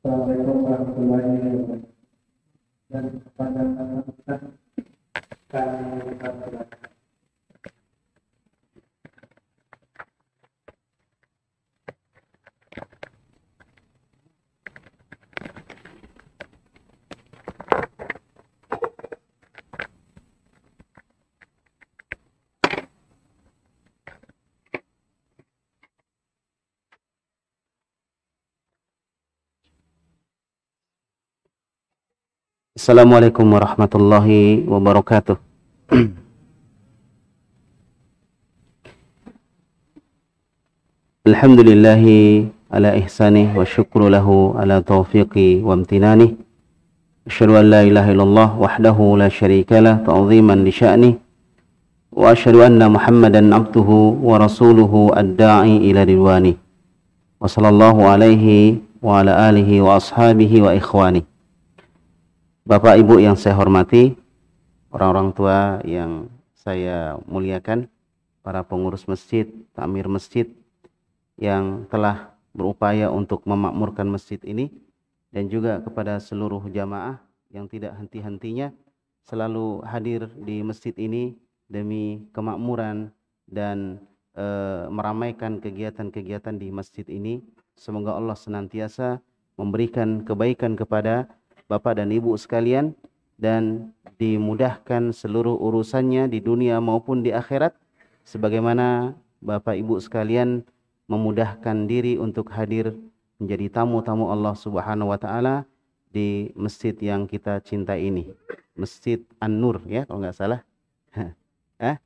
Assalamualaikum warahmatullahi wabarakatuh. Dan kepada kami السلام عليكم ورحمة الله وبركاته الحمد لله على إحسانه والشكر له على توفيقه وامتنانه أشهد أن لا إله إلا الله وحده لا شريك له تعظيما لشأنه وأشهد أن محمدا عبده ورسوله الداعي إلى رضوانه وصلى الله عليه وعلى آله وأصحابه وإخوانه Bapak Ibu yang saya hormati, orang-orang tua yang saya muliakan, para pengurus masjid, tamir masjid yang telah berupaya untuk memakmurkan masjid ini dan juga kepada seluruh jamaah yang tidak henti-hentinya selalu hadir di masjid ini demi kemakmuran dan e, meramaikan kegiatan-kegiatan di masjid ini. Semoga Allah senantiasa memberikan kebaikan kepada Bapak dan Ibu sekalian dan dimudahkan seluruh urusannya di dunia maupun di akhirat sebagaimana Bapak Ibu sekalian memudahkan diri untuk hadir menjadi tamu-tamu Allah Subhanahu wa taala di masjid yang kita cinta ini. Masjid An-Nur ya kalau nggak salah. Hah?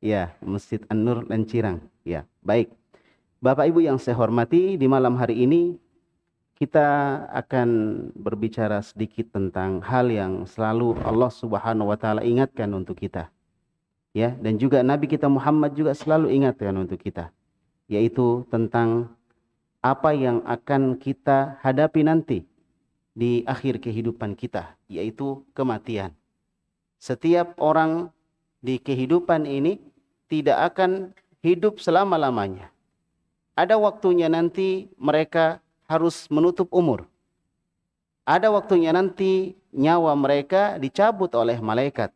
Ya, Masjid An-Nur Lancirang. Ya, baik. Bapak Ibu yang saya hormati, di malam hari ini kita akan berbicara sedikit tentang hal yang selalu Allah Subhanahu wa taala ingatkan untuk kita. Ya, dan juga Nabi kita Muhammad juga selalu ingatkan untuk kita, yaitu tentang apa yang akan kita hadapi nanti di akhir kehidupan kita, yaitu kematian. Setiap orang di kehidupan ini tidak akan hidup selama-lamanya. Ada waktunya nanti mereka harus menutup umur. Ada waktunya nanti nyawa mereka dicabut oleh malaikat.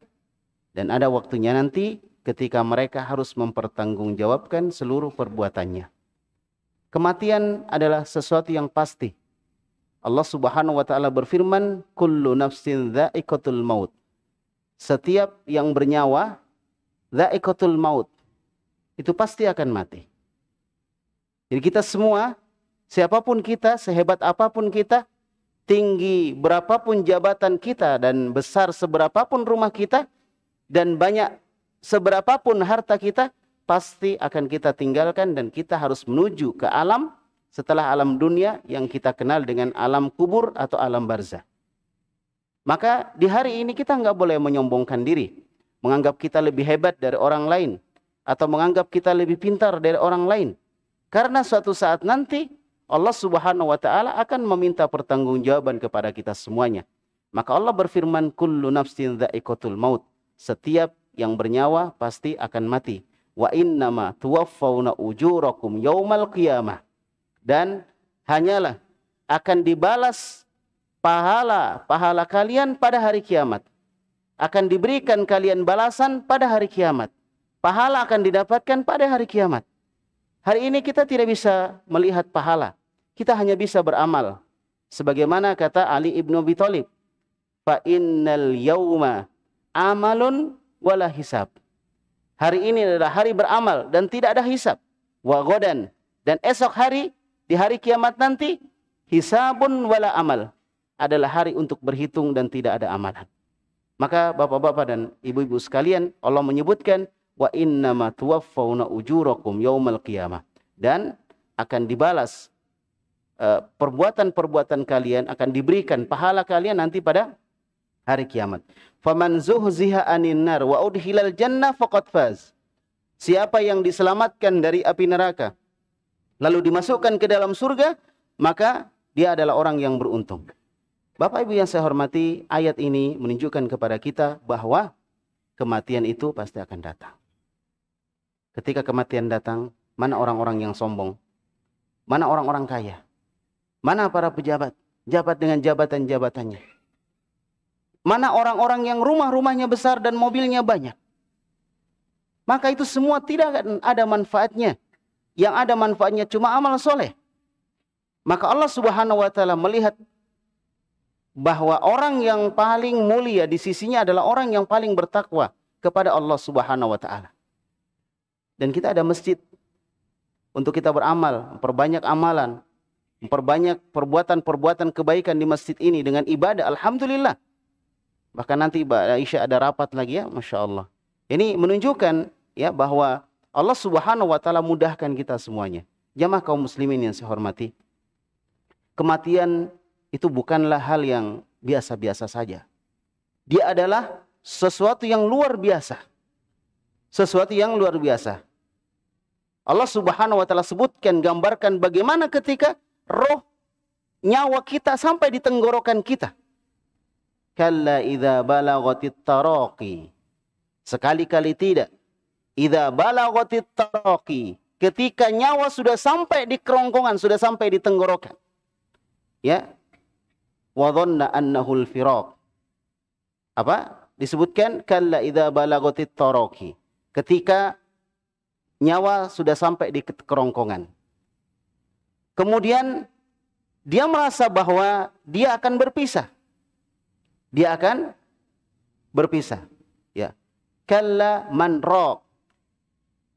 Dan ada waktunya nanti ketika mereka harus mempertanggungjawabkan seluruh perbuatannya. Kematian adalah sesuatu yang pasti. Allah Subhanahu wa taala berfirman, "Kullu nafsin dha'iqatul maut." Setiap yang bernyawa dha'iqatul maut. Itu pasti akan mati. Jadi kita semua Siapapun kita, sehebat apapun kita, tinggi berapapun jabatan kita dan besar seberapapun rumah kita dan banyak seberapapun harta kita pasti akan kita tinggalkan dan kita harus menuju ke alam setelah alam dunia yang kita kenal dengan alam kubur atau alam barzah. Maka di hari ini kita nggak boleh menyombongkan diri, menganggap kita lebih hebat dari orang lain, atau menganggap kita lebih pintar dari orang lain. Karena suatu saat nanti Allah Subhanahu wa taala akan meminta pertanggungjawaban kepada kita semuanya. Maka Allah berfirman, "Kullu nafsin dha'iqatul maut." Setiap yang bernyawa pasti akan mati. Wa innama tuwaffawna ujurakum yaumal qiyamah. Dan hanyalah akan dibalas pahala-pahala kalian pada hari kiamat. Akan diberikan kalian balasan pada hari kiamat. Pahala akan didapatkan pada hari kiamat. Hari ini kita tidak bisa melihat pahala. Kita hanya bisa beramal. Sebagaimana kata Ali ibnu Abi Thalib, "Fa innal yauma amalun wala hisab." Hari ini adalah hari beramal dan tidak ada hisab. Wa godan dan esok hari di hari kiamat nanti hisabun wala amal adalah hari untuk berhitung dan tidak ada amalan. Maka bapak-bapak dan ibu-ibu sekalian, Allah menyebutkan wa inna ma tuwaffawna ujurakum yaumal qiyamah dan akan dibalas eh, perbuatan-perbuatan kalian akan diberikan pahala kalian nanti pada hari kiamat. Faman zuhziha anin nar wa udhilal jannah faqad faz. Siapa yang diselamatkan dari api neraka lalu dimasukkan ke dalam surga, maka dia adalah orang yang beruntung. Bapak Ibu yang saya hormati, ayat ini menunjukkan kepada kita bahwa kematian itu pasti akan datang ketika kematian datang, mana orang-orang yang sombong? Mana orang-orang kaya? Mana para pejabat? Jabat dengan jabatan-jabatannya. Mana orang-orang yang rumah-rumahnya besar dan mobilnya banyak? Maka itu semua tidak ada manfaatnya. Yang ada manfaatnya cuma amal soleh. Maka Allah subhanahu wa ta'ala melihat bahwa orang yang paling mulia di sisinya adalah orang yang paling bertakwa kepada Allah subhanahu wa ta'ala. Dan kita ada masjid untuk kita beramal, memperbanyak amalan, memperbanyak perbuatan-perbuatan kebaikan di masjid ini dengan ibadah. Alhamdulillah. Bahkan nanti Isya ada rapat lagi ya, Masya Allah. Ini menunjukkan ya bahwa Allah Subhanahu wa taala mudahkan kita semuanya. Jamaah kaum muslimin yang saya hormati. Kematian itu bukanlah hal yang biasa-biasa saja. Dia adalah sesuatu yang luar biasa. Sesuatu yang luar biasa. Allah Subhanahu wa taala sebutkan gambarkan bagaimana ketika roh nyawa kita sampai di tenggorokan kita. Kalla idza balagatit taraqi. Sekali-kali tidak. Idza balagatit taraqi. Ketika nyawa sudah sampai di kerongkongan, sudah sampai di tenggorokan. Ya. Wa dhanna annahu al-firaq. Apa? Disebutkan kalla idza balagatit taraqi. Ketika nyawa sudah sampai di kerongkongan. Kemudian dia merasa bahwa dia akan berpisah. Dia akan berpisah. Ya. Kalla man rok.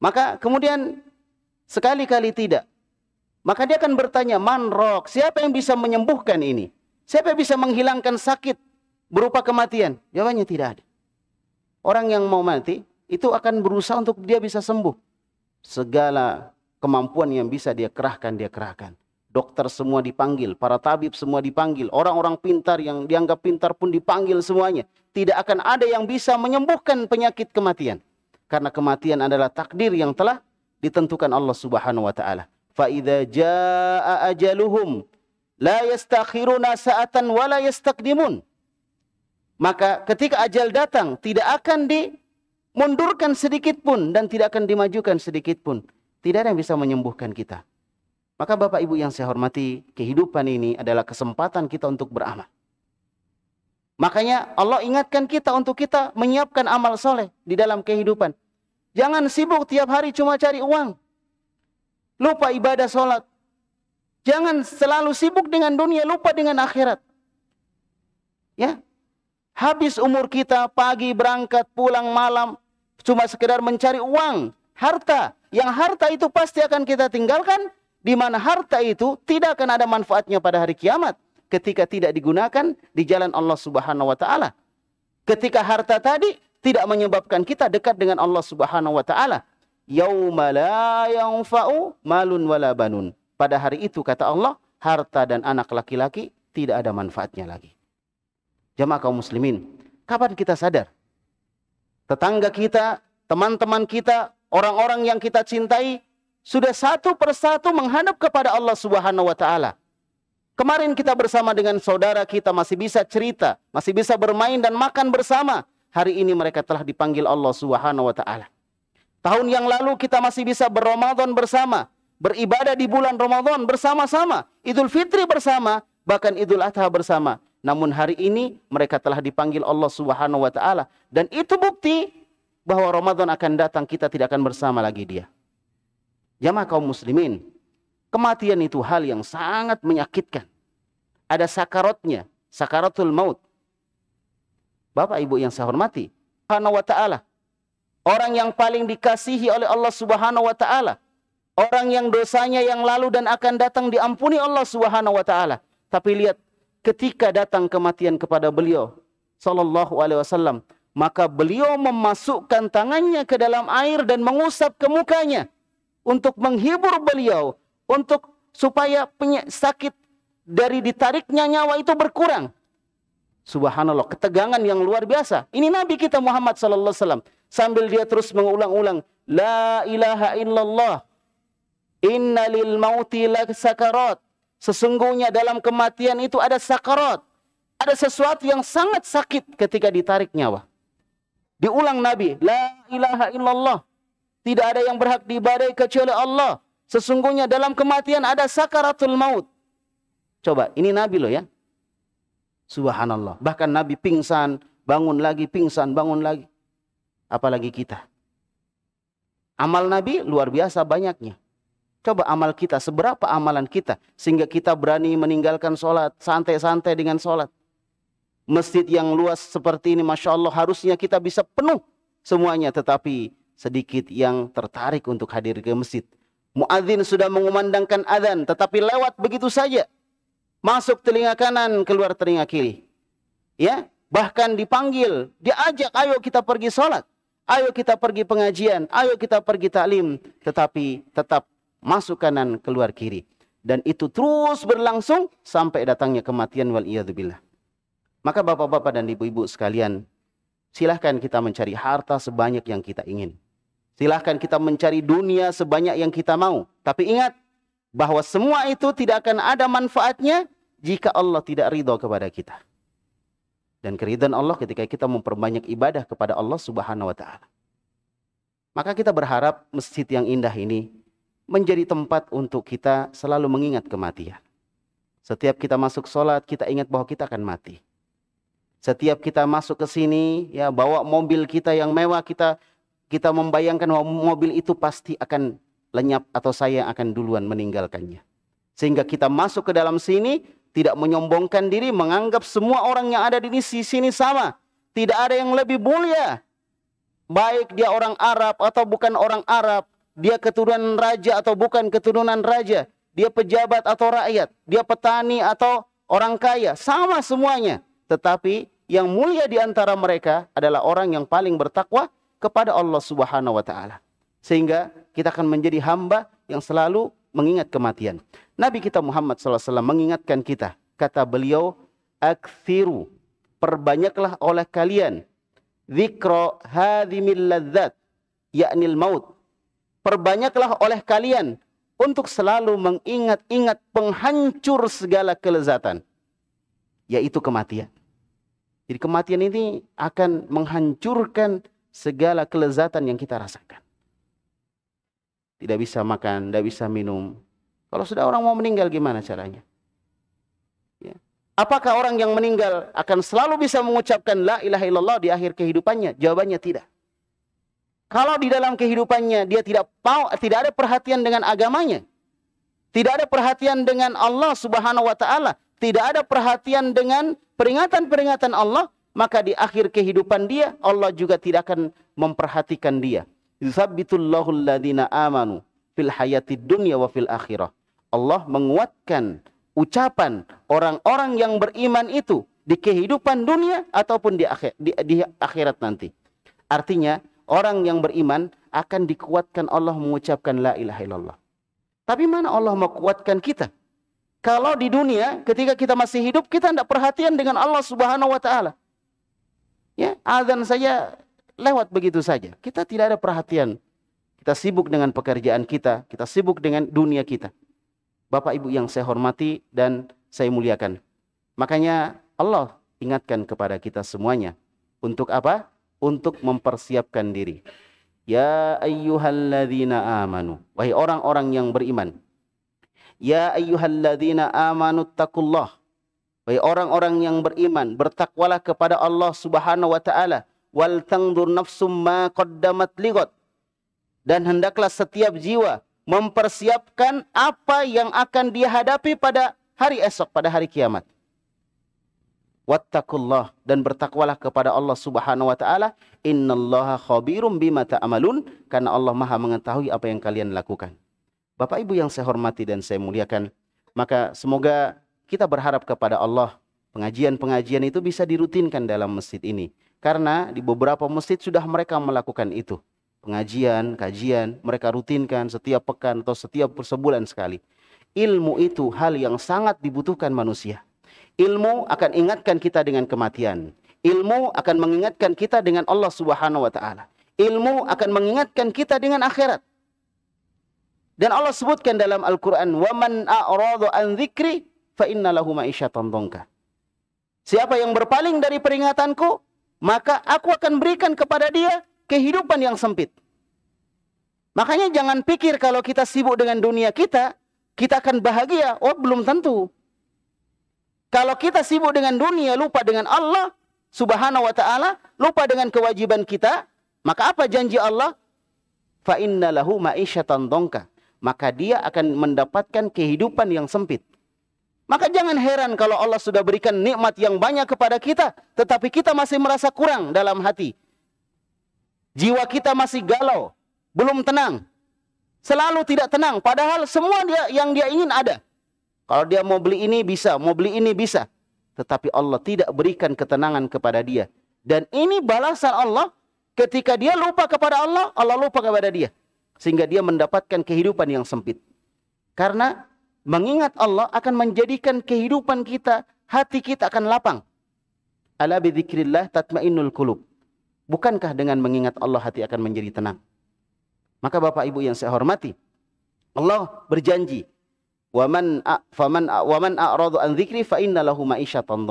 Maka kemudian sekali-kali tidak. Maka dia akan bertanya, man rok, siapa yang bisa menyembuhkan ini? Siapa yang bisa menghilangkan sakit berupa kematian? Jawabannya tidak ada. Orang yang mau mati itu akan berusaha untuk dia bisa sembuh segala kemampuan yang bisa dia kerahkan, dia kerahkan. Dokter semua dipanggil, para tabib semua dipanggil, orang-orang pintar yang dianggap pintar pun dipanggil semuanya. Tidak akan ada yang bisa menyembuhkan penyakit kematian. Karena kematian adalah takdir yang telah ditentukan Allah Subhanahu wa taala. Fa jaa ajaluhum la yastakhiruna sa'atan wa Maka ketika ajal datang tidak akan di mundurkan sedikit pun dan tidak akan dimajukan sedikit pun. Tidak ada yang bisa menyembuhkan kita. Maka Bapak Ibu yang saya hormati, kehidupan ini adalah kesempatan kita untuk beramal. Makanya Allah ingatkan kita untuk kita menyiapkan amal soleh di dalam kehidupan. Jangan sibuk tiap hari cuma cari uang. Lupa ibadah sholat. Jangan selalu sibuk dengan dunia, lupa dengan akhirat. Ya, Habis umur kita pagi berangkat pulang malam cuma sekedar mencari uang, harta. Yang harta itu pasti akan kita tinggalkan di mana harta itu tidak akan ada manfaatnya pada hari kiamat ketika tidak digunakan di jalan Allah Subhanahu wa taala. Ketika harta tadi tidak menyebabkan kita dekat dengan Allah Subhanahu wa taala. Yauma la yanfa'u malun wala banun. Pada hari itu kata Allah, harta dan anak laki-laki tidak ada manfaatnya lagi. Jamaah kaum muslimin, kapan kita sadar tetangga kita, teman-teman kita, orang-orang yang kita cintai sudah satu persatu menghadap kepada Allah Subhanahu wa taala. Kemarin kita bersama dengan saudara kita masih bisa cerita, masih bisa bermain dan makan bersama. Hari ini mereka telah dipanggil Allah Subhanahu wa taala. Tahun yang lalu kita masih bisa berromadhon bersama, beribadah di bulan Ramadan bersama-sama, Idul Fitri bersama, bahkan Idul Adha bersama. Namun hari ini mereka telah dipanggil Allah Subhanahu wa taala dan itu bukti bahwa Ramadan akan datang kita tidak akan bersama lagi dia. Jamaah kaum muslimin, kematian itu hal yang sangat menyakitkan. Ada sakaratnya, sakaratul maut. Bapak Ibu yang saya hormati, Subhanahu wa taala orang yang paling dikasihi oleh Allah Subhanahu wa taala, orang yang dosanya yang lalu dan akan datang diampuni Allah Subhanahu wa taala. Tapi lihat ketika datang kematian kepada beliau sallallahu alaihi wasallam maka beliau memasukkan tangannya ke dalam air dan mengusap ke mukanya untuk menghibur beliau untuk supaya sakit dari ditariknya nyawa itu berkurang subhanallah ketegangan yang luar biasa ini nabi kita Muhammad sallallahu alaihi wasallam sambil dia terus mengulang-ulang la ilaha illallah inna lil mauti lak sakarat Sesungguhnya dalam kematian itu ada sakarat. Ada sesuatu yang sangat sakit ketika ditarik nyawa. Diulang Nabi, La ilaha illallah. Tidak ada yang berhak diibadai kecuali Allah. Sesungguhnya dalam kematian ada sakaratul maut. Coba, ini Nabi loh ya. Subhanallah. Bahkan Nabi pingsan, bangun lagi, pingsan, bangun lagi. Apalagi kita. Amal Nabi luar biasa banyaknya. Coba amal kita, seberapa amalan kita sehingga kita berani meninggalkan sholat, santai-santai dengan sholat. Masjid yang luas seperti ini, masya Allah, harusnya kita bisa penuh semuanya, tetapi sedikit yang tertarik untuk hadir ke masjid. Muadzin sudah mengumandangkan adzan, tetapi lewat begitu saja. Masuk telinga kanan, keluar telinga kiri. Ya, bahkan dipanggil, diajak, ayo kita pergi sholat, ayo kita pergi pengajian, ayo kita pergi taklim, tetapi tetap masuk kanan, keluar kiri. Dan itu terus berlangsung sampai datangnya kematian wal iyadzubillah Maka bapak-bapak dan ibu-ibu sekalian, silahkan kita mencari harta sebanyak yang kita ingin. Silahkan kita mencari dunia sebanyak yang kita mau. Tapi ingat, bahwa semua itu tidak akan ada manfaatnya jika Allah tidak ridho kepada kita. Dan keridhaan Allah ketika kita memperbanyak ibadah kepada Allah subhanahu wa ta'ala. Maka kita berharap masjid yang indah ini menjadi tempat untuk kita selalu mengingat kematian. Setiap kita masuk sholat, kita ingat bahwa kita akan mati. Setiap kita masuk ke sini, ya bawa mobil kita yang mewah, kita kita membayangkan bahwa mobil itu pasti akan lenyap atau saya akan duluan meninggalkannya. Sehingga kita masuk ke dalam sini, tidak menyombongkan diri, menganggap semua orang yang ada di sisi sini sama. Tidak ada yang lebih mulia. Baik dia orang Arab atau bukan orang Arab, dia keturunan raja atau bukan keturunan raja, dia pejabat atau rakyat, dia petani atau orang kaya, sama semuanya. Tetapi yang mulia di antara mereka adalah orang yang paling bertakwa kepada Allah Subhanahu wa taala. Sehingga kita akan menjadi hamba yang selalu mengingat kematian. Nabi kita Muhammad SAW mengingatkan kita. Kata beliau, Akthiru, perbanyaklah oleh kalian. Zikro hadhimil ladzat, yakni maut Perbanyaklah oleh kalian untuk selalu mengingat-ingat penghancur segala kelezatan, yaitu kematian. Jadi kematian ini akan menghancurkan segala kelezatan yang kita rasakan. Tidak bisa makan, tidak bisa minum. Kalau sudah orang mau meninggal gimana caranya? Ya. Apakah orang yang meninggal akan selalu bisa mengucapkan la ilaha illallah di akhir kehidupannya? Jawabannya tidak. Kalau di dalam kehidupannya dia tidak mau, tidak ada perhatian dengan agamanya, tidak ada perhatian dengan Allah Subhanahu wa taala, tidak ada perhatian dengan peringatan-peringatan Allah, maka di akhir kehidupan dia Allah juga tidak akan memperhatikan dia. Yusabbitullahu alladhina amanu fil hayati dunya wa fil akhirah. Allah menguatkan ucapan orang-orang yang beriman itu di kehidupan dunia ataupun di, akhir, di, di akhirat nanti. Artinya orang yang beriman akan dikuatkan Allah mengucapkan la ilaha illallah. Tapi mana Allah mau kuatkan kita? Kalau di dunia ketika kita masih hidup kita tidak perhatian dengan Allah Subhanahu wa taala. Ya, azan saja lewat begitu saja. Kita tidak ada perhatian. Kita sibuk dengan pekerjaan kita, kita sibuk dengan dunia kita. Bapak Ibu yang saya hormati dan saya muliakan. Makanya Allah ingatkan kepada kita semuanya untuk apa? untuk mempersiapkan diri. Ya ayyuhalladzina amanu. Wahai orang-orang yang beriman. Ya ayyuhalladzina amanu taqullah. Wahai orang-orang yang beriman, bertakwalah kepada Allah Subhanahu wa taala. Wal tangdur nafsum ma qaddamat ligot. Dan hendaklah setiap jiwa mempersiapkan apa yang akan dihadapi pada hari esok, pada hari kiamat wattaqullah dan bertakwalah kepada Allah Subhanahu wa taala innallaha khabirum bima ta'malun karena Allah Maha mengetahui apa yang kalian lakukan. Bapak Ibu yang saya hormati dan saya muliakan, maka semoga kita berharap kepada Allah pengajian-pengajian itu bisa dirutinkan dalam masjid ini karena di beberapa masjid sudah mereka melakukan itu. Pengajian, kajian, mereka rutinkan setiap pekan atau setiap sebulan sekali. Ilmu itu hal yang sangat dibutuhkan manusia Ilmu akan ingatkan kita dengan kematian. Ilmu akan mengingatkan kita dengan Allah Subhanahu wa taala. Ilmu akan mengingatkan kita dengan akhirat. Dan Allah sebutkan dalam Al-Qur'an, "Wa man a'rada an dzikri fa inna lahu ma'isyatan dzangka." Siapa yang berpaling dari peringatanku, maka aku akan berikan kepada dia kehidupan yang sempit. Makanya jangan pikir kalau kita sibuk dengan dunia kita, kita akan bahagia. Oh, belum tentu. Kalau kita sibuk dengan dunia, lupa dengan Allah Subhanahu wa taala, lupa dengan kewajiban kita, maka apa janji Allah? Fa innalahu ma'isyatan dongka. Maka dia akan mendapatkan kehidupan yang sempit. Maka jangan heran kalau Allah sudah berikan nikmat yang banyak kepada kita, tetapi kita masih merasa kurang dalam hati. Jiwa kita masih galau, belum tenang, selalu tidak tenang. Padahal semua dia, yang dia ingin ada. Kalau dia mau beli ini bisa, mau beli ini bisa. Tetapi Allah tidak berikan ketenangan kepada dia. Dan ini balasan Allah ketika dia lupa kepada Allah, Allah lupa kepada dia. Sehingga dia mendapatkan kehidupan yang sempit. Karena mengingat Allah akan menjadikan kehidupan kita, hati kita akan lapang. Ala bidzikrillah tatmainnul qulub. Bukankah dengan mengingat Allah hati akan menjadi tenang? Maka Bapak Ibu yang saya hormati, Allah berjanji Waman faman waman a'radu an dzikri fa inna lahu ma'isyatan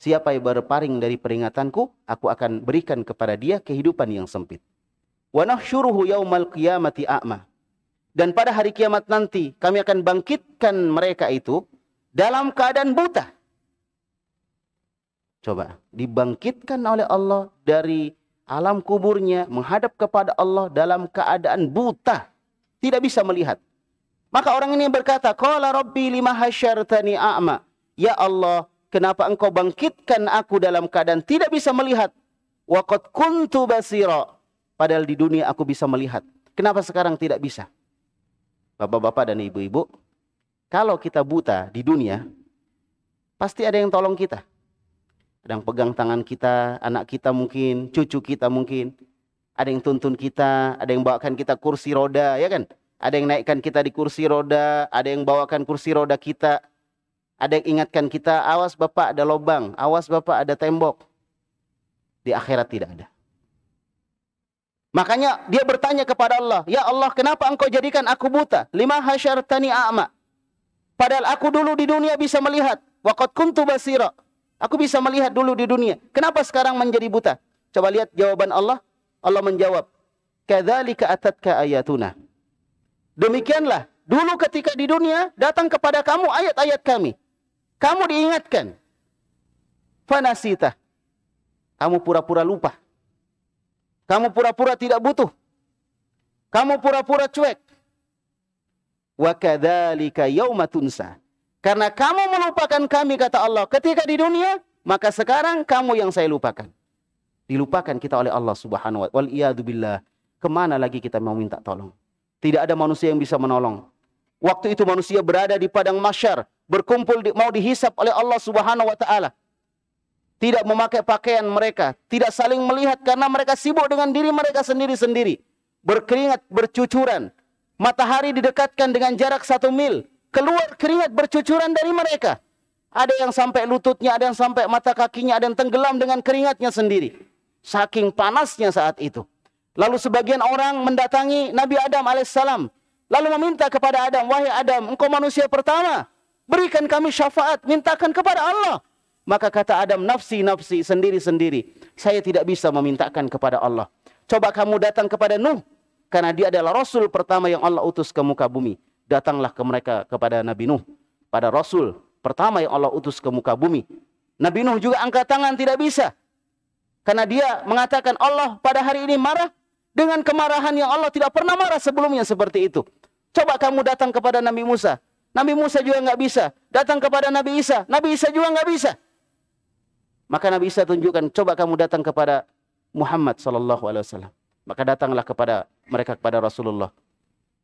Siapa yang berpaling dari peringatanku, aku akan berikan kepada dia kehidupan yang sempit. Wa nahsyuruhu yaumal qiyamati a'ma. Dan pada hari kiamat nanti kami akan bangkitkan mereka itu dalam keadaan buta. Coba dibangkitkan oleh Allah dari alam kuburnya menghadap kepada Allah dalam keadaan buta, tidak bisa melihat. Maka orang ini berkata, Qala Rabbi lima hasyartani a'ma. Ya Allah, kenapa engkau bangkitkan aku dalam keadaan tidak bisa melihat? Waqad kuntu basira. Padahal di dunia aku bisa melihat. Kenapa sekarang tidak bisa? Bapak-bapak dan ibu-ibu, kalau kita buta di dunia, pasti ada yang tolong kita. Ada yang pegang tangan kita, anak kita mungkin, cucu kita mungkin. Ada yang tuntun kita, ada yang bawakan kita kursi roda, ya kan? Ada yang naikkan kita di kursi roda, ada yang bawakan kursi roda kita. Ada yang ingatkan kita, awas Bapak ada lobang, awas Bapak ada tembok. Di akhirat tidak ada. Makanya dia bertanya kepada Allah, "Ya Allah, kenapa engkau jadikan aku buta? Lima hasyartani a'ma." Padahal aku dulu di dunia bisa melihat. wakat kuntu basira. Aku bisa melihat dulu di dunia. Kenapa sekarang menjadi buta? Coba lihat jawaban Allah. Allah menjawab, Kedalika atatka ayatuna." Demikianlah, dulu ketika di dunia datang kepada kamu ayat-ayat kami. Kamu diingatkan. Fanasita. Kamu pura-pura lupa. Kamu pura-pura tidak butuh. Kamu pura-pura cuek. Wa kadzalika yaumatunsa. Karena kamu melupakan kami kata Allah ketika di dunia, maka sekarang kamu yang saya lupakan. Dilupakan kita oleh Allah Subhanahu wa taala. Wal billah. Kemana lagi kita mau minta tolong? Tidak ada manusia yang bisa menolong. Waktu itu manusia berada di padang masyar, berkumpul di, mau dihisap oleh Allah Subhanahu wa taala. Tidak memakai pakaian mereka, tidak saling melihat karena mereka sibuk dengan diri mereka sendiri-sendiri. Berkeringat, bercucuran. Matahari didekatkan dengan jarak satu mil. Keluar keringat bercucuran dari mereka. Ada yang sampai lututnya, ada yang sampai mata kakinya, ada yang tenggelam dengan keringatnya sendiri. Saking panasnya saat itu. Lalu sebagian orang mendatangi Nabi Adam alaihissalam. Lalu meminta kepada Adam, wahai Adam, engkau manusia pertama. Berikan kami syafaat, mintakan kepada Allah. Maka kata Adam, nafsi-nafsi sendiri-sendiri. Saya tidak bisa memintakan kepada Allah. Coba kamu datang kepada Nuh. Karena dia adalah Rasul pertama yang Allah utus ke muka bumi. Datanglah ke mereka kepada Nabi Nuh. Pada Rasul pertama yang Allah utus ke muka bumi. Nabi Nuh juga angkat tangan tidak bisa. Karena dia mengatakan Allah pada hari ini marah dengan kemarahan yang Allah tidak pernah marah sebelumnya seperti itu. Coba kamu datang kepada Nabi Musa. Nabi Musa juga nggak bisa. Datang kepada Nabi Isa. Nabi Isa juga nggak bisa. Maka Nabi Isa tunjukkan, coba kamu datang kepada Muhammad Sallallahu Alaihi Wasallam. Maka datanglah kepada mereka kepada Rasulullah.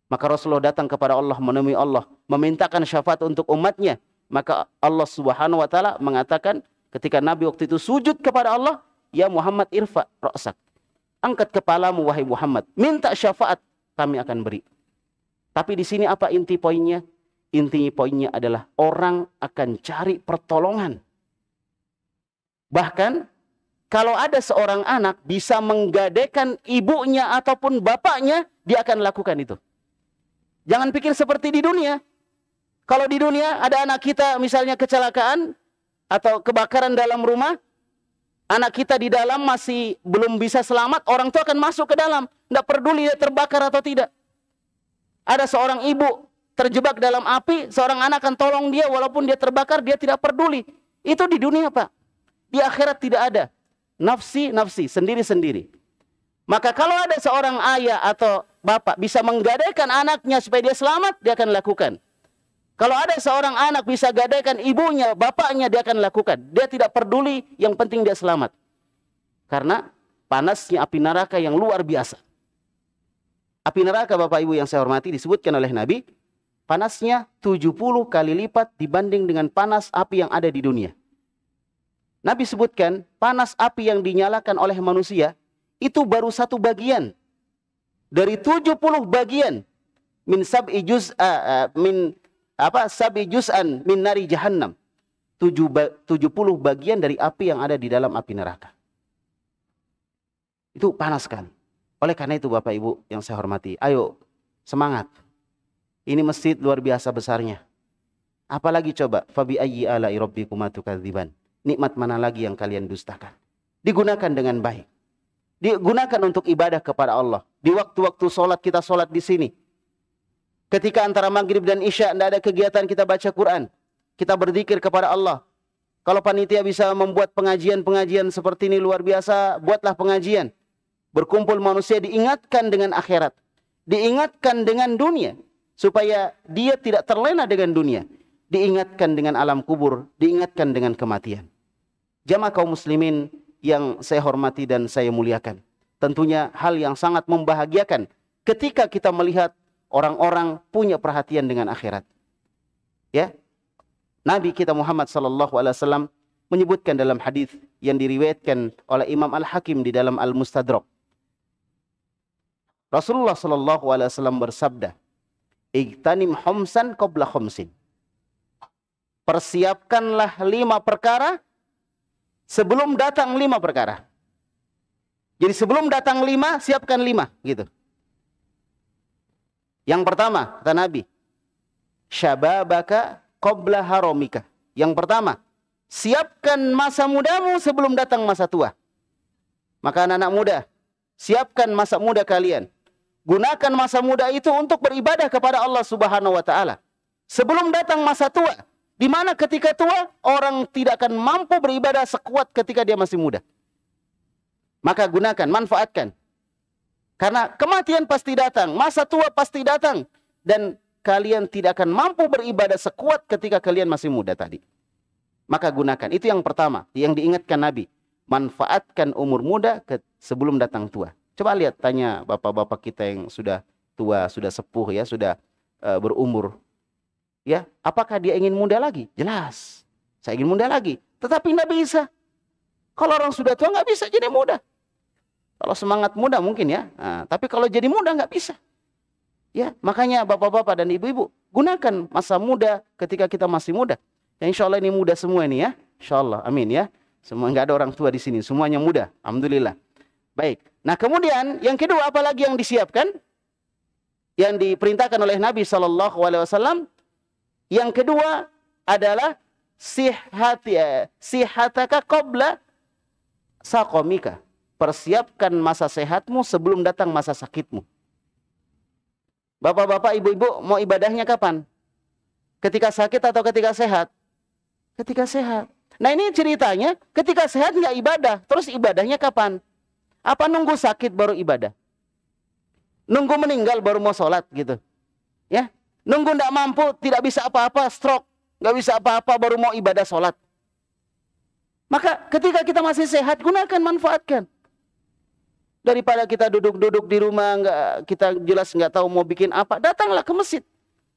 Maka Rasulullah datang kepada Allah menemui Allah, memintakan syafaat untuk umatnya. Maka Allah Subhanahu Wa Taala mengatakan ketika Nabi waktu itu sujud kepada Allah, ya Muhammad irfa rosak angkat kepalamu wahai Muhammad, minta syafaat kami akan beri. Tapi di sini apa inti poinnya? Inti poinnya adalah orang akan cari pertolongan. Bahkan kalau ada seorang anak bisa menggadekan ibunya ataupun bapaknya, dia akan lakukan itu. Jangan pikir seperti di dunia. Kalau di dunia ada anak kita misalnya kecelakaan atau kebakaran dalam rumah, anak kita di dalam masih belum bisa selamat, orang tua akan masuk ke dalam. Tidak peduli dia terbakar atau tidak. Ada seorang ibu terjebak dalam api, seorang anak akan tolong dia walaupun dia terbakar, dia tidak peduli. Itu di dunia, Pak. Di akhirat tidak ada. Nafsi, nafsi, sendiri-sendiri. Maka kalau ada seorang ayah atau bapak bisa menggadaikan anaknya supaya dia selamat, dia akan lakukan. Kalau ada seorang anak bisa gadaikan ibunya, bapaknya dia akan lakukan. Dia tidak peduli, yang penting dia selamat. Karena panasnya api neraka yang luar biasa. Api neraka Bapak Ibu yang saya hormati disebutkan oleh Nabi, panasnya 70 kali lipat dibanding dengan panas api yang ada di dunia. Nabi sebutkan panas api yang dinyalakan oleh manusia itu baru satu bagian dari 70 bagian min sab'i juz'a eh, eh, min apa sabi juz'an min nari jahannam. 70 bagian dari api yang ada di dalam api neraka. Itu panas kan. Oleh karena itu Bapak Ibu yang saya hormati, ayo semangat. Ini masjid luar biasa besarnya. Apalagi coba fabi ayyi ala rabbikuma tukadziban. Nikmat mana lagi yang kalian dustakan? Digunakan dengan baik. Digunakan untuk ibadah kepada Allah. Di waktu-waktu sholat kita sholat di sini. Ketika antara maghrib dan isya tidak ada kegiatan kita baca Quran. Kita berzikir kepada Allah. Kalau panitia bisa membuat pengajian-pengajian seperti ini luar biasa, buatlah pengajian. Berkumpul manusia diingatkan dengan akhirat. Diingatkan dengan dunia. Supaya dia tidak terlena dengan dunia. Diingatkan dengan alam kubur. Diingatkan dengan kematian. Jamaah kaum muslimin yang saya hormati dan saya muliakan. Tentunya hal yang sangat membahagiakan ketika kita melihat orang-orang punya perhatian dengan akhirat. Ya. Nabi kita Muhammad sallallahu alaihi wasallam menyebutkan dalam hadis yang diriwayatkan oleh Imam Al-Hakim di dalam Al-Mustadrak. Rasulullah sallallahu alaihi wasallam bersabda, "Iktanim homsan qabla homsin." Persiapkanlah lima perkara sebelum datang lima perkara. Jadi sebelum datang lima, siapkan lima gitu. Yang pertama, kata Nabi, syababaka qabla haromika. Yang pertama, siapkan masa mudamu sebelum datang masa tua. Maka anak-anak muda, siapkan masa muda kalian. Gunakan masa muda itu untuk beribadah kepada Allah Subhanahu wa taala. Sebelum datang masa tua, di mana ketika tua orang tidak akan mampu beribadah sekuat ketika dia masih muda. Maka gunakan, manfaatkan karena kematian pasti datang, masa tua pasti datang. Dan kalian tidak akan mampu beribadah sekuat ketika kalian masih muda tadi. Maka gunakan. Itu yang pertama, yang diingatkan Nabi. Manfaatkan umur muda ke sebelum datang tua. Coba lihat, tanya bapak-bapak kita yang sudah tua, sudah sepuh ya, sudah uh, berumur. Ya, apakah dia ingin muda lagi? Jelas. Saya ingin muda lagi. Tetapi Nabi Isa, kalau orang sudah tua nggak bisa jadi muda. Kalau semangat muda mungkin ya, nah, tapi kalau jadi muda nggak bisa. Ya, makanya bapak-bapak dan ibu-ibu gunakan masa muda ketika kita masih muda. Ya insya Allah ini muda semua ini ya, insya Allah, amin ya. Semua nggak ada orang tua di sini, semuanya muda, alhamdulillah. Baik. Nah kemudian yang kedua apa lagi yang disiapkan? Yang diperintahkan oleh Nabi Shallallahu Alaihi Wasallam. Yang kedua adalah sihat ya, eh, sihataka qabla sakomika. Persiapkan masa sehatmu sebelum datang masa sakitmu. Bapak-bapak, ibu-ibu mau ibadahnya kapan? Ketika sakit atau ketika sehat? Ketika sehat. Nah ini ceritanya ketika sehat nggak ibadah. Terus ibadahnya kapan? Apa nunggu sakit baru ibadah? Nunggu meninggal baru mau sholat gitu. Ya, Nunggu tidak mampu, tidak bisa apa-apa, stroke. Nggak bisa apa-apa, baru mau ibadah sholat. Maka ketika kita masih sehat, gunakan, manfaatkan. Daripada kita duduk-duduk di rumah, nggak kita jelas nggak tahu mau bikin apa, datanglah ke masjid.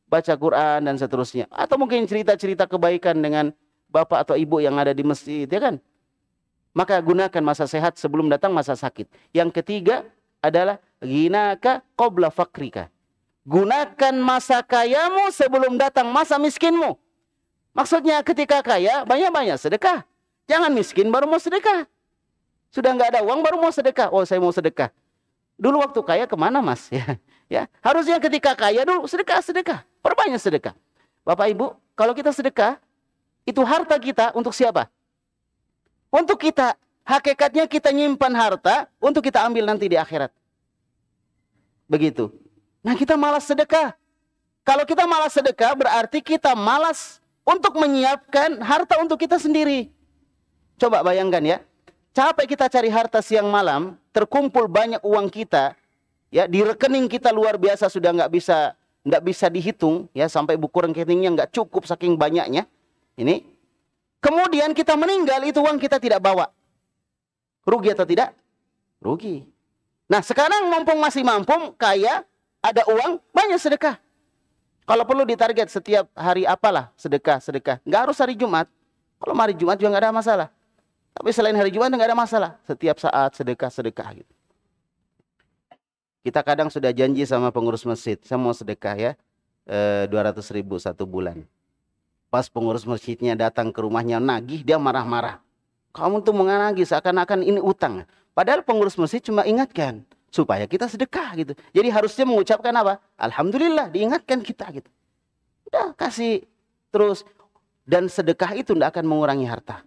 Baca Quran dan seterusnya. Atau mungkin cerita-cerita kebaikan dengan bapak atau ibu yang ada di masjid, ya kan? Maka gunakan masa sehat sebelum datang masa sakit. Yang ketiga adalah ginaka qabla fakrika. Gunakan masa kayamu sebelum datang masa miskinmu. Maksudnya ketika kaya banyak-banyak sedekah. Jangan miskin baru mau sedekah. Sudah nggak ada uang baru mau sedekah. Oh saya mau sedekah. Dulu waktu kaya kemana mas? Ya, ya harusnya ketika kaya dulu sedekah sedekah. Perbanyak sedekah. Bapak Ibu, kalau kita sedekah, itu harta kita untuk siapa? Untuk kita. Hakikatnya kita nyimpan harta untuk kita ambil nanti di akhirat. Begitu. Nah kita malas sedekah. Kalau kita malas sedekah berarti kita malas untuk menyiapkan harta untuk kita sendiri. Coba bayangkan ya, Capek kita cari harta siang malam, terkumpul banyak uang kita, ya di rekening kita luar biasa sudah nggak bisa nggak bisa dihitung, ya sampai buku rekeningnya nggak cukup saking banyaknya. Ini kemudian kita meninggal itu uang kita tidak bawa, rugi atau tidak? Rugi. Nah sekarang mumpung masih mampu, kaya, ada uang, banyak sedekah. Kalau perlu ditarget setiap hari apalah sedekah, sedekah. Nggak harus hari Jumat. Kalau hari Jumat juga nggak ada masalah. Tapi selain hari Jumat nggak ada masalah. Setiap saat sedekah-sedekah gitu. Kita kadang sudah janji sama pengurus masjid, saya mau sedekah ya eh, dua ratus ribu satu bulan. Pas pengurus masjidnya datang ke rumahnya nagih, dia marah-marah. Kamu tuh menganagi seakan-akan ini utang. Padahal pengurus masjid cuma ingatkan supaya kita sedekah gitu. Jadi harusnya mengucapkan apa? Alhamdulillah diingatkan kita gitu. Udah kasih terus dan sedekah itu tidak akan mengurangi harta.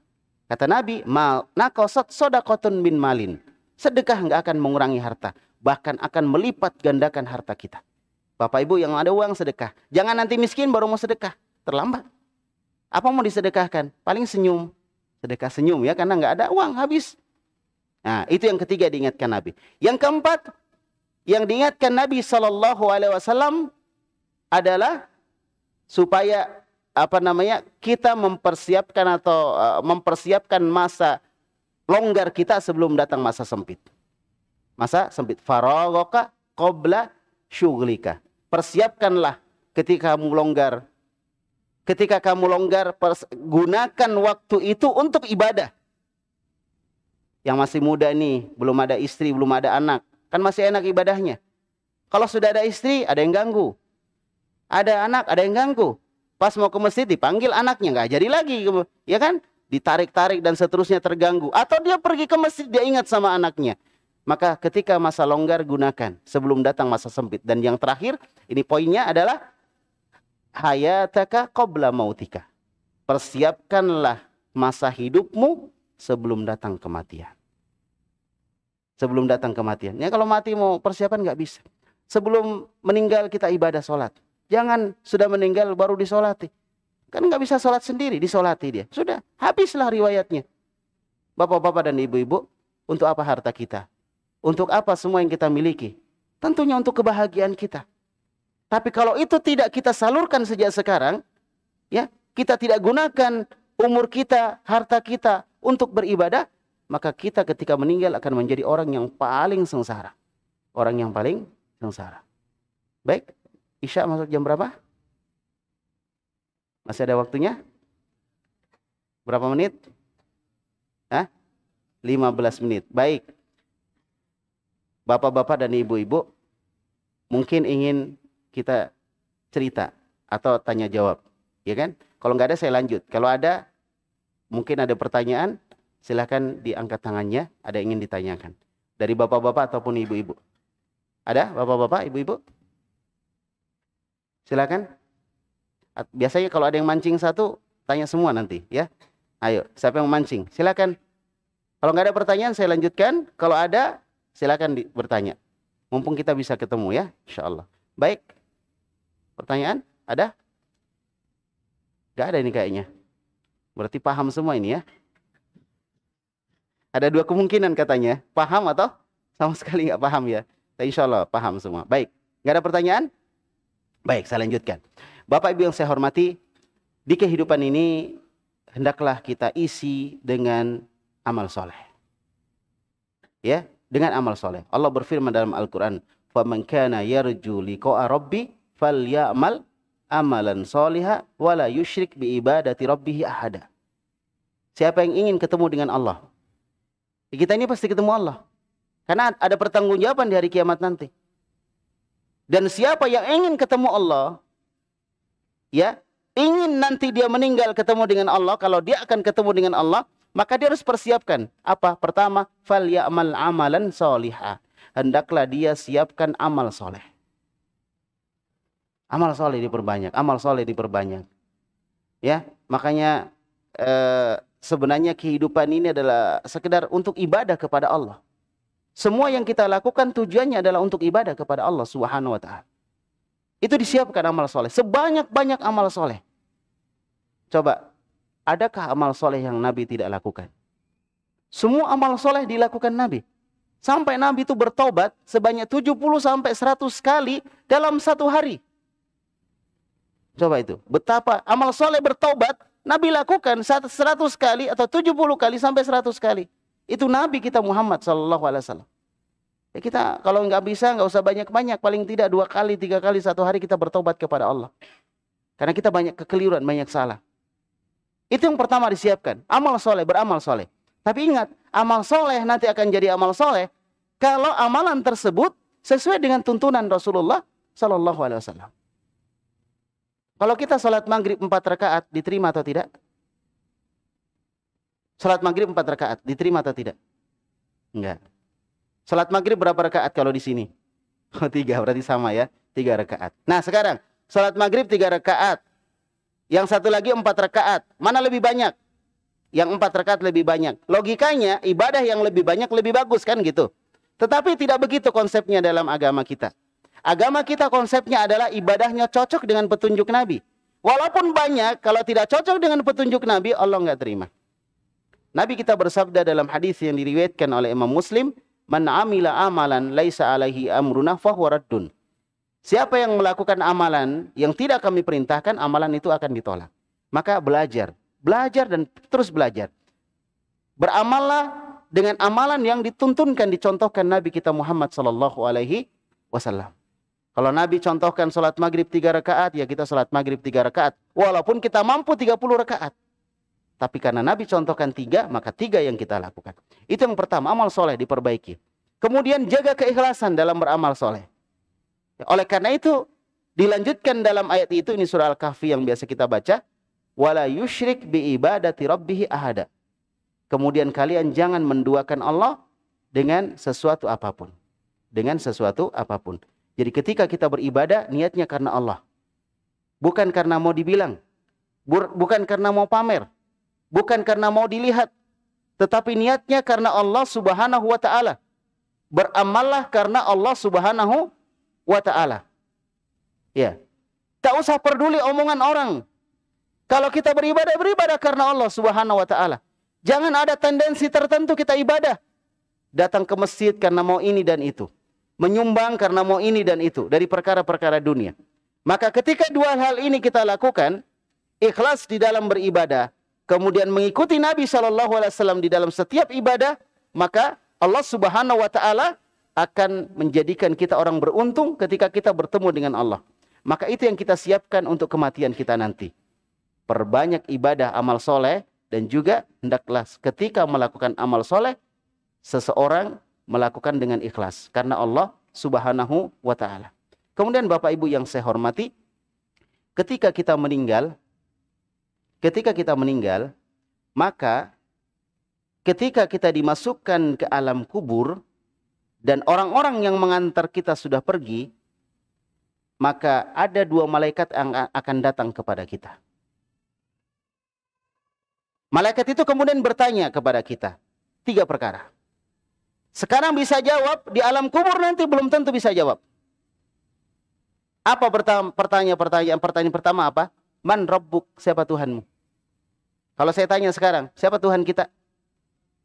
Kata Nabi, mal soda sodakotun bin malin. Sedekah nggak akan mengurangi harta, bahkan akan melipat gandakan harta kita. Bapak Ibu yang ada uang sedekah, jangan nanti miskin baru mau sedekah, terlambat. Apa mau disedekahkan? Paling senyum, sedekah senyum ya karena nggak ada uang habis. Nah itu yang ketiga diingatkan Nabi. Yang keempat yang diingatkan Nabi Shallallahu Alaihi Wasallam adalah supaya apa namanya kita mempersiapkan atau uh, mempersiapkan masa longgar kita sebelum datang masa sempit. Masa sempit. Farogoka kobra syuglika. Persiapkanlah ketika kamu longgar. Ketika kamu longgar, gunakan waktu itu untuk ibadah. Yang masih muda nih, belum ada istri, belum ada anak. Kan masih enak ibadahnya. Kalau sudah ada istri, ada yang ganggu. Ada anak, ada yang ganggu. Pas mau ke masjid dipanggil anaknya nggak jadi lagi, ya kan? Ditarik-tarik dan seterusnya terganggu. Atau dia pergi ke masjid dia ingat sama anaknya. Maka ketika masa longgar gunakan sebelum datang masa sempit. Dan yang terakhir ini poinnya adalah hayataka qabla mautika. Persiapkanlah masa hidupmu sebelum datang kematian. Sebelum datang kematian. Ya kalau mati mau persiapan nggak bisa. Sebelum meninggal kita ibadah sholat. Jangan sudah meninggal baru disolati. Kan nggak bisa sholat sendiri, disolati dia. Sudah, habislah riwayatnya. Bapak-bapak dan ibu-ibu, untuk apa harta kita? Untuk apa semua yang kita miliki? Tentunya untuk kebahagiaan kita. Tapi kalau itu tidak kita salurkan sejak sekarang, ya kita tidak gunakan umur kita, harta kita untuk beribadah, maka kita ketika meninggal akan menjadi orang yang paling sengsara. Orang yang paling sengsara. Baik, Isya masuk jam berapa? Masih ada waktunya? Berapa menit? Hah? 15 menit. Baik. Bapak-bapak dan ibu-ibu mungkin ingin kita cerita atau tanya jawab, ya kan? Kalau nggak ada saya lanjut. Kalau ada mungkin ada pertanyaan, silahkan diangkat tangannya. Ada yang ingin ditanyakan dari bapak-bapak ataupun ibu-ibu. Ada bapak-bapak, ibu-ibu? Silakan. Biasanya kalau ada yang mancing satu, tanya semua nanti ya. Ayo, siapa yang mancing Silakan. Kalau nggak ada pertanyaan saya lanjutkan. Kalau ada, silakan di, bertanya. Mumpung kita bisa ketemu ya, insya Allah. Baik. Pertanyaan? Ada? Gak ada ini kayaknya. Berarti paham semua ini ya. Ada dua kemungkinan katanya. Paham atau sama sekali nggak paham ya. Insya Allah paham semua. Baik. Gak ada pertanyaan? Baik, saya lanjutkan. Bapak Ibu yang saya hormati, di kehidupan ini hendaklah kita isi dengan amal soleh. Ya, dengan amal soleh. Allah berfirman dalam Al-Quran, فَمَنْ كَانَ يَرْجُو لِقَوَ رَبِّ فَلْيَعْمَلْ amalan soliha wala yushrik bi ibadati rabbihi ahada. Siapa yang ingin ketemu dengan Allah? Kita ini pasti ketemu Allah. Karena ada pertanggungjawaban di hari kiamat nanti. Dan siapa yang ingin ketemu Allah, ya, ingin nanti dia meninggal ketemu dengan Allah, kalau dia akan ketemu dengan Allah, maka dia harus persiapkan apa? Pertama, fal ya'mal amalan soliha. Hendaklah dia siapkan amal soleh. Amal soleh diperbanyak, amal soleh diperbanyak. Ya, makanya eh, sebenarnya kehidupan ini adalah sekedar untuk ibadah kepada Allah. Semua yang kita lakukan tujuannya adalah untuk ibadah kepada Allah Subhanahu wa taala. Itu disiapkan amal soleh. Sebanyak-banyak amal soleh. Coba, adakah amal soleh yang Nabi tidak lakukan? Semua amal soleh dilakukan Nabi. Sampai Nabi itu bertobat sebanyak 70 sampai 100 kali dalam satu hari. Coba itu. Betapa amal soleh bertobat Nabi lakukan 100 kali atau 70 kali sampai 100 kali. Itu Nabi kita Muhammad Sallallahu Alaihi Wasallam. Ya kita kalau nggak bisa nggak usah banyak-banyak, paling tidak dua kali, tiga kali, satu hari kita bertobat kepada Allah. Karena kita banyak kekeliruan, banyak salah. Itu yang pertama disiapkan. Amal soleh, beramal soleh. Tapi ingat, amal soleh nanti akan jadi amal soleh kalau amalan tersebut sesuai dengan tuntunan Rasulullah Sallallahu Alaihi Wasallam. Kalau kita sholat maghrib empat rakaat diterima atau tidak? Salat maghrib empat rakaat, diterima atau tidak? Enggak. Salat maghrib berapa rakaat kalau di sini? Oh, tiga, berarti sama ya. Tiga rakaat. Nah sekarang, salat maghrib tiga rakaat. Yang satu lagi empat rakaat. Mana lebih banyak? Yang empat rakaat lebih banyak. Logikanya, ibadah yang lebih banyak lebih bagus kan gitu. Tetapi tidak begitu konsepnya dalam agama kita. Agama kita konsepnya adalah ibadahnya cocok dengan petunjuk Nabi. Walaupun banyak, kalau tidak cocok dengan petunjuk Nabi, Allah nggak terima. Nabi kita bersabda dalam hadis yang diriwayatkan oleh Imam Muslim, "Man amila amalan laisa alaihi amruna fahuwa raddun." Siapa yang melakukan amalan yang tidak kami perintahkan, amalan itu akan ditolak. Maka belajar, belajar dan terus belajar. Beramallah dengan amalan yang dituntunkan, dicontohkan Nabi kita Muhammad Shallallahu Alaihi Wasallam. Kalau Nabi contohkan sholat maghrib tiga rakaat, ya kita sholat maghrib tiga rakaat. Walaupun kita mampu tiga puluh rakaat. Tapi karena Nabi contohkan tiga, maka tiga yang kita lakukan. Itu yang pertama, amal soleh diperbaiki. Kemudian jaga keikhlasan dalam beramal soleh. Ya, oleh karena itu, dilanjutkan dalam ayat itu, ini surah Al-Kahfi yang biasa kita baca. Wala yushrik bi ibadati rabbihi ahada. Kemudian kalian jangan menduakan Allah dengan sesuatu apapun. Dengan sesuatu apapun. Jadi ketika kita beribadah, niatnya karena Allah. Bukan karena mau dibilang. Bukan karena mau pamer bukan karena mau dilihat, tetapi niatnya karena Allah Subhanahu wa taala. Beramallah karena Allah Subhanahu wa taala. Ya. Tak usah peduli omongan orang. Kalau kita beribadah beribadah karena Allah Subhanahu wa taala. Jangan ada tendensi tertentu kita ibadah. Datang ke masjid karena mau ini dan itu. Menyumbang karena mau ini dan itu dari perkara-perkara dunia. Maka ketika dua hal ini kita lakukan, ikhlas di dalam beribadah kemudian mengikuti Nabi Shallallahu Alaihi Wasallam di dalam setiap ibadah, maka Allah Subhanahu Wa Taala akan menjadikan kita orang beruntung ketika kita bertemu dengan Allah. Maka itu yang kita siapkan untuk kematian kita nanti. Perbanyak ibadah amal soleh dan juga hendaklah ketika melakukan amal soleh seseorang melakukan dengan ikhlas karena Allah Subhanahu wa taala. Kemudian Bapak Ibu yang saya hormati, ketika kita meninggal ketika kita meninggal, maka ketika kita dimasukkan ke alam kubur dan orang-orang yang mengantar kita sudah pergi, maka ada dua malaikat yang akan datang kepada kita. Malaikat itu kemudian bertanya kepada kita tiga perkara. Sekarang bisa jawab, di alam kubur nanti belum tentu bisa jawab. Apa pertanyaan pertanyaan pertanyaan pertama apa? Man rabbuk siapa Tuhanmu? Kalau saya tanya sekarang, siapa Tuhan kita?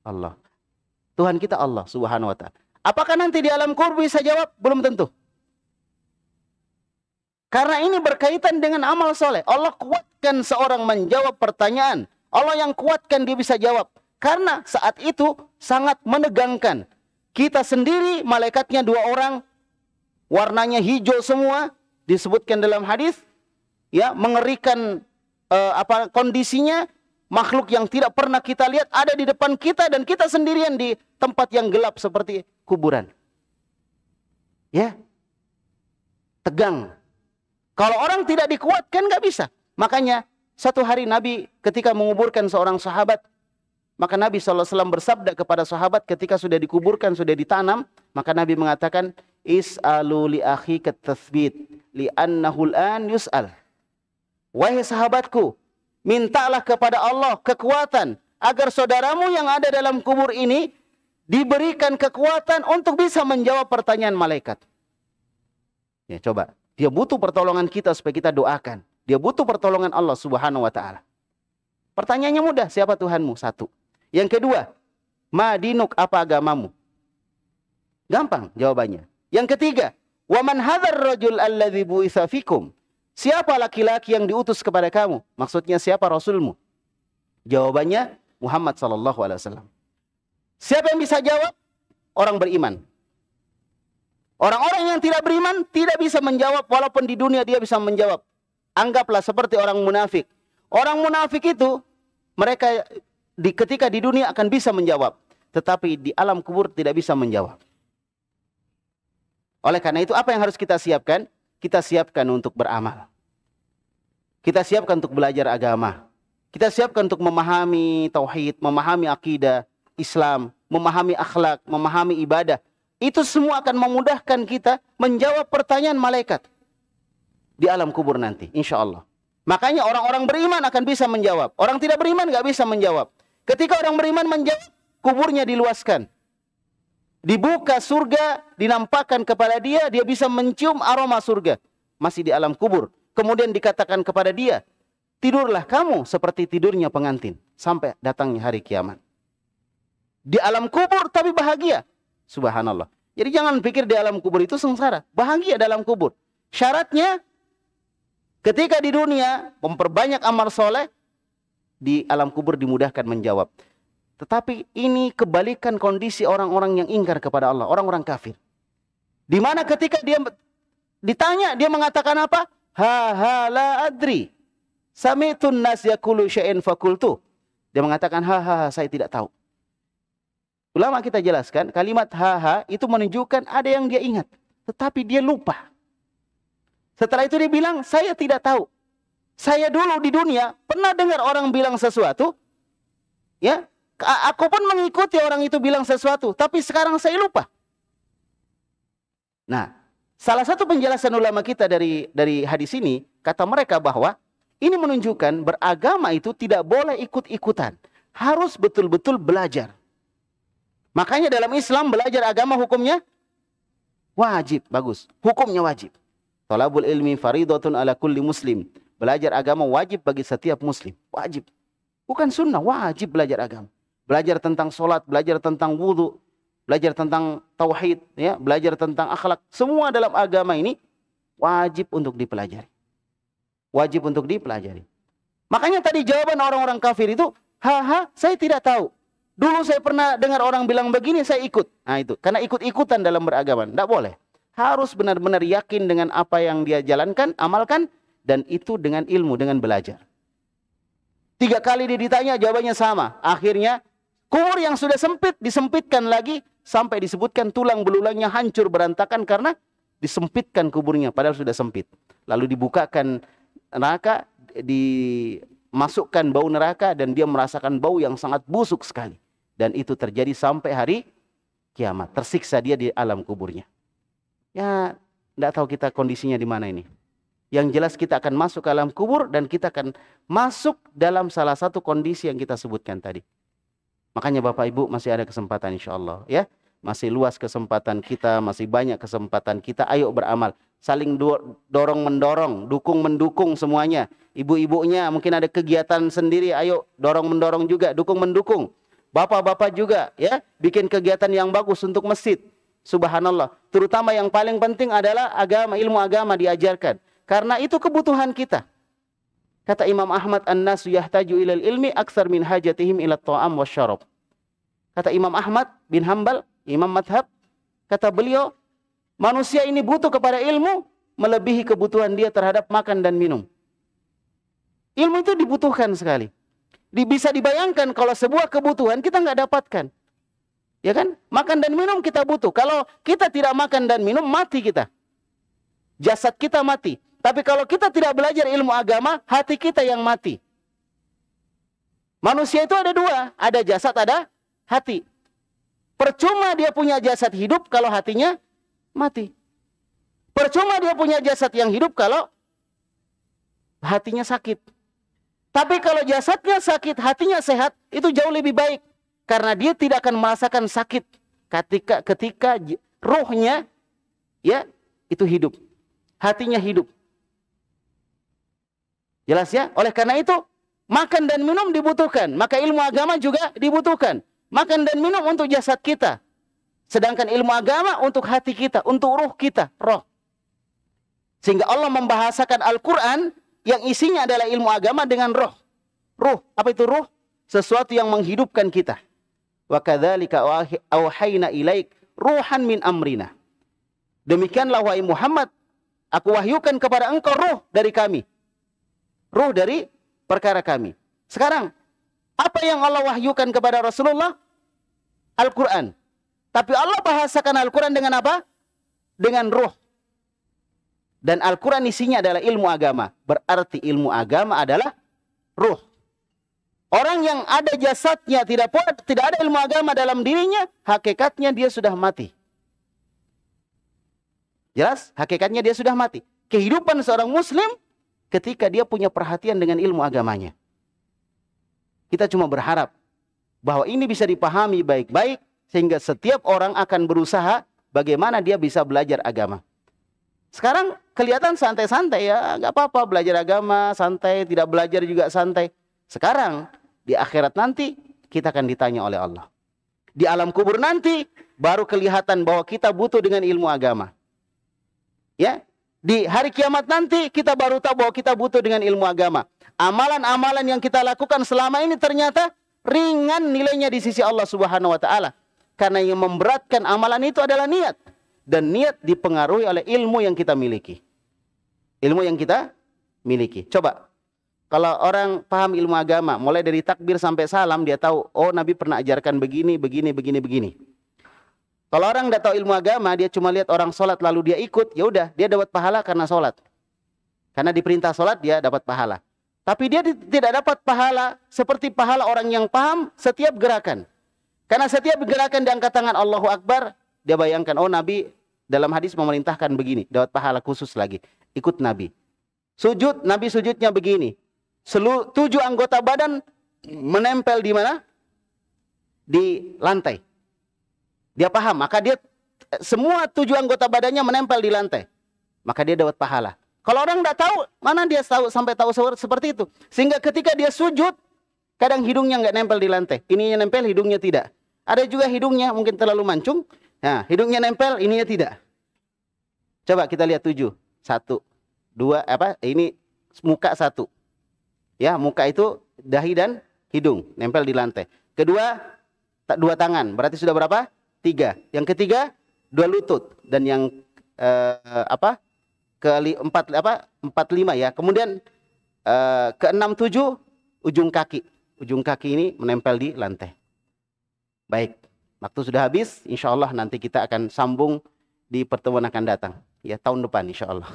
Allah. Tuhan kita Allah subhanahu wa ta'ala. Apakah nanti di alam kubur bisa jawab? Belum tentu. Karena ini berkaitan dengan amal soleh. Allah kuatkan seorang menjawab pertanyaan. Allah yang kuatkan dia bisa jawab. Karena saat itu sangat menegangkan. Kita sendiri, malaikatnya dua orang, warnanya hijau semua, disebutkan dalam hadis, ya mengerikan uh, apa kondisinya makhluk yang tidak pernah kita lihat ada di depan kita dan kita sendirian di tempat yang gelap seperti kuburan. Ya. Tegang. Kalau orang tidak dikuatkan nggak bisa. Makanya satu hari Nabi ketika menguburkan seorang sahabat, maka Nabi SAW bersabda kepada sahabat ketika sudah dikuburkan, sudah ditanam, maka Nabi mengatakan, Is'alu li akhi ketasbit, an yus'al. Wahai sahabatku, mintalah kepada Allah kekuatan agar saudaramu yang ada dalam kubur ini diberikan kekuatan untuk bisa menjawab pertanyaan malaikat. Ya, coba. Dia butuh pertolongan kita supaya kita doakan. Dia butuh pertolongan Allah Subhanahu wa taala. Pertanyaannya mudah, siapa Tuhanmu? Satu. Yang kedua, madinuk apa agamamu? Gampang jawabannya. Yang ketiga, waman hadzar rajul alladzi bu'itsa fikum? Siapa laki-laki yang diutus kepada kamu? Maksudnya siapa rasulmu? Jawabannya Muhammad sallallahu alaihi wasallam. Siapa yang bisa jawab? Orang beriman. Orang-orang yang tidak beriman tidak bisa menjawab walaupun di dunia dia bisa menjawab. Anggaplah seperti orang munafik. Orang munafik itu mereka di, ketika di dunia akan bisa menjawab, tetapi di alam kubur tidak bisa menjawab. Oleh karena itu apa yang harus kita siapkan? kita siapkan untuk beramal. Kita siapkan untuk belajar agama. Kita siapkan untuk memahami tauhid, memahami akidah Islam, memahami akhlak, memahami ibadah. Itu semua akan memudahkan kita menjawab pertanyaan malaikat di alam kubur nanti, insya Allah. Makanya orang-orang beriman akan bisa menjawab. Orang tidak beriman nggak bisa menjawab. Ketika orang beriman menjawab, kuburnya diluaskan dibuka surga, dinampakkan kepada dia, dia bisa mencium aroma surga. Masih di alam kubur. Kemudian dikatakan kepada dia, tidurlah kamu seperti tidurnya pengantin. Sampai datangnya hari kiamat. Di alam kubur tapi bahagia. Subhanallah. Jadi jangan pikir di alam kubur itu sengsara. Bahagia dalam kubur. Syaratnya, ketika di dunia memperbanyak amal soleh, di alam kubur dimudahkan menjawab. Tetapi ini kebalikan kondisi orang-orang yang ingkar kepada Allah, orang-orang kafir. Di mana ketika dia ditanya, dia mengatakan apa? Ha ha la adri. Samitun nas yakulu syai'in fakultu. Dia mengatakan ha ha saya tidak tahu. Ulama kita jelaskan kalimat ha ha itu menunjukkan ada yang dia ingat, tetapi dia lupa. Setelah itu dia bilang saya tidak tahu. Saya dulu di dunia pernah dengar orang bilang sesuatu, ya Aku pun mengikuti orang itu bilang sesuatu, tapi sekarang saya lupa. Nah, salah satu penjelasan ulama kita dari dari hadis ini, kata mereka bahwa ini menunjukkan beragama itu tidak boleh ikut-ikutan. Harus betul-betul belajar. Makanya dalam Islam belajar agama hukumnya wajib, bagus. Hukumnya wajib. Tolabul ilmi faridotun ala kulli muslim. Belajar agama wajib bagi setiap muslim. Wajib. Bukan sunnah, wajib belajar agama belajar tentang solat, belajar tentang wudhu, belajar tentang tauhid, ya, belajar tentang akhlak. Semua dalam agama ini wajib untuk dipelajari. Wajib untuk dipelajari. Makanya tadi jawaban orang-orang kafir itu, haha, saya tidak tahu. Dulu saya pernah dengar orang bilang begini, saya ikut. Nah itu, karena ikut-ikutan dalam beragama. Tidak boleh. Harus benar-benar yakin dengan apa yang dia jalankan, amalkan, dan itu dengan ilmu, dengan belajar. Tiga kali dia ditanya, jawabannya sama. Akhirnya Kubur yang sudah sempit disempitkan lagi sampai disebutkan tulang belulangnya hancur berantakan karena disempitkan kuburnya padahal sudah sempit. Lalu dibukakan neraka, dimasukkan bau neraka dan dia merasakan bau yang sangat busuk sekali. Dan itu terjadi sampai hari kiamat. Tersiksa dia di alam kuburnya. Ya, tidak tahu kita kondisinya di mana ini. Yang jelas kita akan masuk ke alam kubur dan kita akan masuk dalam salah satu kondisi yang kita sebutkan tadi. Makanya Bapak Ibu masih ada kesempatan insya Allah ya. Masih luas kesempatan kita, masih banyak kesempatan kita. Ayo beramal. Saling dorong mendorong, dukung mendukung semuanya. Ibu-ibunya mungkin ada kegiatan sendiri, ayo dorong mendorong juga, dukung mendukung. Bapak-bapak juga ya, bikin kegiatan yang bagus untuk masjid. Subhanallah. Terutama yang paling penting adalah agama, ilmu agama diajarkan. Karena itu kebutuhan kita. Kata Imam Ahmad, "An-nasu yahtaju ilal ilmi aksar min hajatihim ilal ta'am wa syarab." Kata Imam Ahmad bin Hambal, Imam Madhab, kata beliau, manusia ini butuh kepada ilmu melebihi kebutuhan dia terhadap makan dan minum. Ilmu itu dibutuhkan sekali. Bisa dibayangkan kalau sebuah kebutuhan kita nggak dapatkan. Ya kan? Makan dan minum kita butuh. Kalau kita tidak makan dan minum, mati kita. Jasad kita mati. Tapi kalau kita tidak belajar ilmu agama, hati kita yang mati. Manusia itu ada dua, ada jasad, ada hati. Percuma dia punya jasad hidup kalau hatinya mati. Percuma dia punya jasad yang hidup kalau hatinya sakit. Tapi kalau jasadnya sakit, hatinya sehat, itu jauh lebih baik. Karena dia tidak akan merasakan sakit ketika ketika rohnya ya itu hidup. Hatinya hidup. Jelas ya? Oleh karena itu, makan dan minum dibutuhkan. Maka ilmu agama juga dibutuhkan. Makan dan minum untuk jasad kita. Sedangkan ilmu agama untuk hati kita, untuk ruh kita, roh. Sehingga Allah membahasakan Al-Quran yang isinya adalah ilmu agama dengan roh. Ruh, apa itu ruh? Sesuatu yang menghidupkan kita. Wa kadzalika auhayna ilaik ruhan min amrina. Demikianlah wahai Muhammad, aku wahyukan kepada engkau roh dari kami ruh dari perkara kami. Sekarang, apa yang Allah wahyukan kepada Rasulullah? Al-Quran. Tapi Allah bahasakan Al-Quran dengan apa? Dengan ruh. Dan Al-Quran isinya adalah ilmu agama. Berarti ilmu agama adalah ruh. Orang yang ada jasadnya tidak puas, tidak ada ilmu agama dalam dirinya, hakikatnya dia sudah mati. Jelas? Hakikatnya dia sudah mati. Kehidupan seorang muslim ketika dia punya perhatian dengan ilmu agamanya. Kita cuma berharap bahwa ini bisa dipahami baik-baik sehingga setiap orang akan berusaha bagaimana dia bisa belajar agama. Sekarang kelihatan santai-santai ya, nggak apa-apa belajar agama santai, tidak belajar juga santai. Sekarang di akhirat nanti kita akan ditanya oleh Allah. Di alam kubur nanti baru kelihatan bahwa kita butuh dengan ilmu agama. Ya, di hari kiamat nanti kita baru tahu bahwa kita butuh dengan ilmu agama. Amalan-amalan yang kita lakukan selama ini ternyata ringan nilainya di sisi Allah Subhanahu wa taala. Karena yang memberatkan amalan itu adalah niat dan niat dipengaruhi oleh ilmu yang kita miliki. Ilmu yang kita miliki. Coba kalau orang paham ilmu agama, mulai dari takbir sampai salam dia tahu, oh Nabi pernah ajarkan begini, begini, begini, begini. Kalau orang tidak tahu ilmu agama, dia cuma lihat orang sholat lalu dia ikut, ya udah dia dapat pahala karena sholat. Karena diperintah sholat dia dapat pahala. Tapi dia tidak dapat pahala seperti pahala orang yang paham setiap gerakan. Karena setiap gerakan diangkat tangan Allahu Akbar, dia bayangkan, oh Nabi dalam hadis memerintahkan begini, dapat pahala khusus lagi. Ikut Nabi. Sujud, Nabi sujudnya begini. Selu, tujuh anggota badan menempel di mana? Di lantai. Dia paham, maka dia semua tujuh anggota badannya menempel di lantai. Maka dia dapat pahala. Kalau orang tidak tahu, mana dia tahu sampai tahu seperti itu. Sehingga ketika dia sujud, kadang hidungnya nggak nempel di lantai. Ininya nempel, hidungnya tidak. Ada juga hidungnya mungkin terlalu mancung. Nah, hidungnya nempel, ininya tidak. Coba kita lihat tujuh. Satu, dua, apa? Ini muka satu. Ya, muka itu dahi dan hidung nempel di lantai. Kedua, dua tangan. Berarti sudah berapa? tiga. Yang ketiga dua lutut dan yang uh, apa ke empat apa empat lima ya. Kemudian uh, ke enam tujuh ujung kaki. Ujung kaki ini menempel di lantai. Baik, waktu sudah habis. Insya Allah nanti kita akan sambung di pertemuan akan datang ya tahun depan insya Allah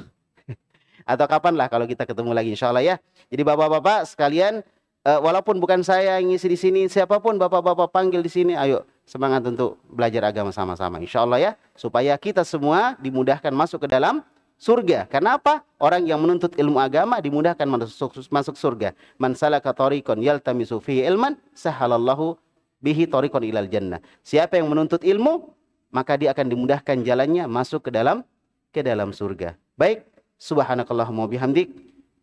atau kapan lah kalau kita ketemu lagi insya Allah ya jadi bapak-bapak sekalian eh, walaupun bukan saya yang ngisi di sini siapapun bapak-bapak panggil di sini ayo semangat untuk belajar agama sama-sama. Insya Allah ya, supaya kita semua dimudahkan masuk ke dalam surga. Karena apa? Orang yang menuntut ilmu agama dimudahkan masuk, masuk surga. Man salaka tariqan yaltamisu fihi ilman sahalallahu bihi tariqan ilal jannah. Siapa yang menuntut ilmu, maka dia akan dimudahkan jalannya masuk ke dalam ke dalam surga. Baik, subhanakallahumma bihamdik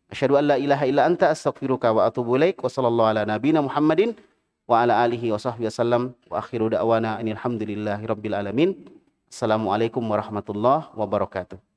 asyhadu an la ilaha illa anta astaghfiruka wa atubu ilaik wa sallallahu ala nabiyyina Muhammadin wa ala alihi wa sahbihi wasallam wa akhiru da'wana alhamdulillahi rabbil alamin. Assalamualaikum warahmatullahi wabarakatuh.